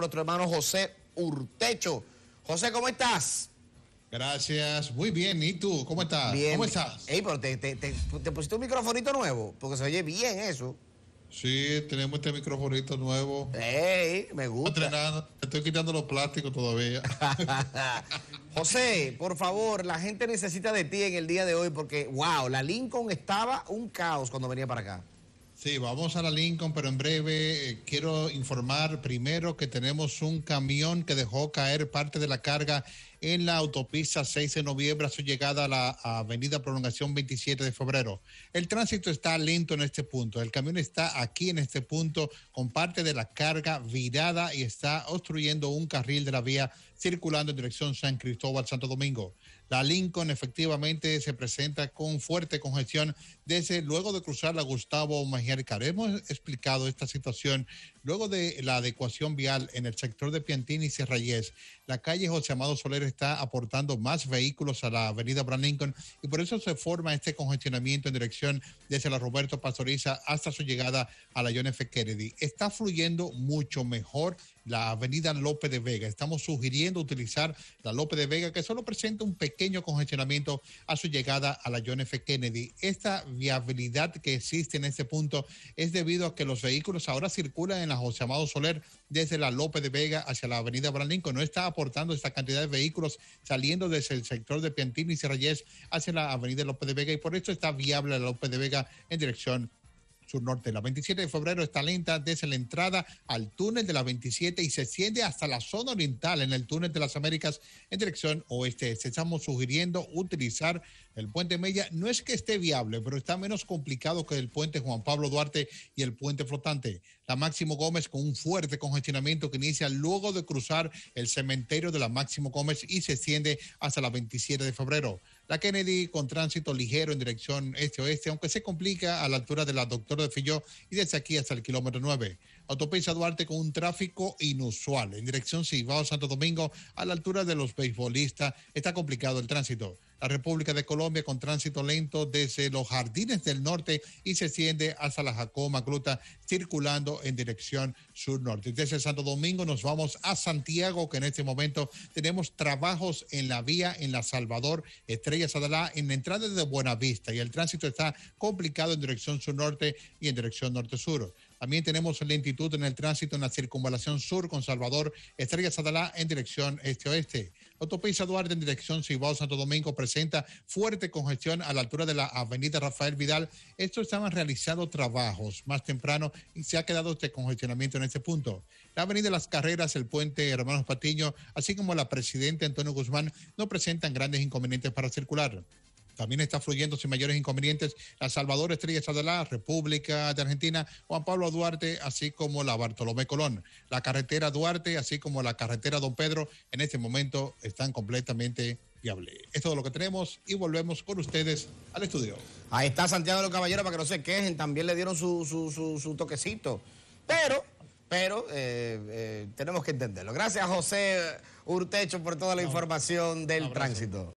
nuestro hermano José Urtecho. José, ¿cómo estás? Gracias, muy bien. ¿Y tú? ¿Cómo estás? Bien. ¿Cómo estás? Ey, pero te, pusiste un microfonito nuevo, porque se oye bien eso. Sí, tenemos este microfonito nuevo. Ey, me gusta. estoy quitando los plásticos todavía. José, por favor, la gente necesita de ti en el día de hoy, porque, wow, la Lincoln estaba un caos cuando venía para acá. Sí, vamos a la Lincoln, pero en breve eh, quiero informar primero que tenemos un camión que dejó caer parte de la carga en la autopista 6 de noviembre a su llegada a la avenida Prolongación 27 de febrero. El tránsito está lento en este punto. El camión está aquí en este punto con parte de la carga virada y está obstruyendo un carril de la vía circulando en dirección San Cristóbal, Santo Domingo. La Lincoln efectivamente se presenta con fuerte congestión desde luego de cruzar la Gustavo Magiarcar. Hemos explicado esta situación luego de la adecuación vial en el sector de Piantini y Serrayes. La calle José Amado Soler está aportando más vehículos a la avenida Bran Lincoln y por eso se forma este congestionamiento en dirección desde la Roberto Pastoriza hasta su llegada a la John F. Kennedy. Está fluyendo mucho mejor la avenida López de Vega. Estamos sugiriendo utilizar la López de Vega, que solo presenta un pequeño congestionamiento a su llegada a la John F. Kennedy. Esta viabilidad que existe en este punto es debido a que los vehículos ahora circulan en la José Amado Soler desde la López de Vega hacia la avenida Branlinco. No está aportando esta cantidad de vehículos saliendo desde el sector de Piantini y Serrayes hacia la avenida López de Vega y por esto está viable la López de Vega en dirección Sur Norte. La 27 de febrero está lenta desde la entrada al túnel de la 27 y se extiende hasta la zona oriental en el túnel de las Américas en dirección oeste. Se estamos sugiriendo utilizar el puente Mella. No es que esté viable, pero está menos complicado que el puente Juan Pablo Duarte y el puente flotante. La Máximo Gómez con un fuerte congestionamiento que inicia luego de cruzar el cementerio de la Máximo Gómez y se extiende hasta la 27 de febrero. La Kennedy con tránsito ligero en dirección este-oeste, aunque se complica a la altura de la Doctora de Filló y desde aquí hasta el kilómetro 9. Autopista Duarte con un tráfico inusual en dirección Cibao Santo Domingo a la altura de los beisbolistas. Está complicado el tránsito. La República de Colombia con tránsito lento desde los Jardines del Norte y se extiende hasta la Jacoma Gruta, circulando en dirección sur-norte. Desde Santo Domingo nos vamos a Santiago, que en este momento tenemos trabajos en la vía en La Salvador, Estrella Sadalá, en la entrada de Buenavista, y el tránsito está complicado en dirección sur-norte y en dirección norte-sur. También tenemos lentitud en el tránsito en la circunvalación sur con Salvador Estrella Sadalá en dirección este-oeste. Autopista Duarte en dirección Cibao Santo Domingo presenta fuerte congestión a la altura de la avenida Rafael Vidal. Esto estaban realizando trabajos más temprano y se ha quedado este congestionamiento en este punto. La avenida Las Carreras, el puente Hermanos Patiño, así como la presidenta Antonio Guzmán no presentan grandes inconvenientes para circular. También está fluyendo sin mayores inconvenientes la Salvador Estrella la República de Argentina, Juan Pablo Duarte, así como la Bartolomé Colón. La carretera Duarte, así como la carretera Don Pedro, en este momento están completamente viables. Esto es todo lo que tenemos y volvemos con ustedes al estudio. Ahí está Santiago de los Caballeros, para que no se quejen, también le dieron su, su, su, toquecito. Pero, pero, eh, eh, tenemos que entenderlo. Gracias, José Urtecho, por toda la información del tránsito.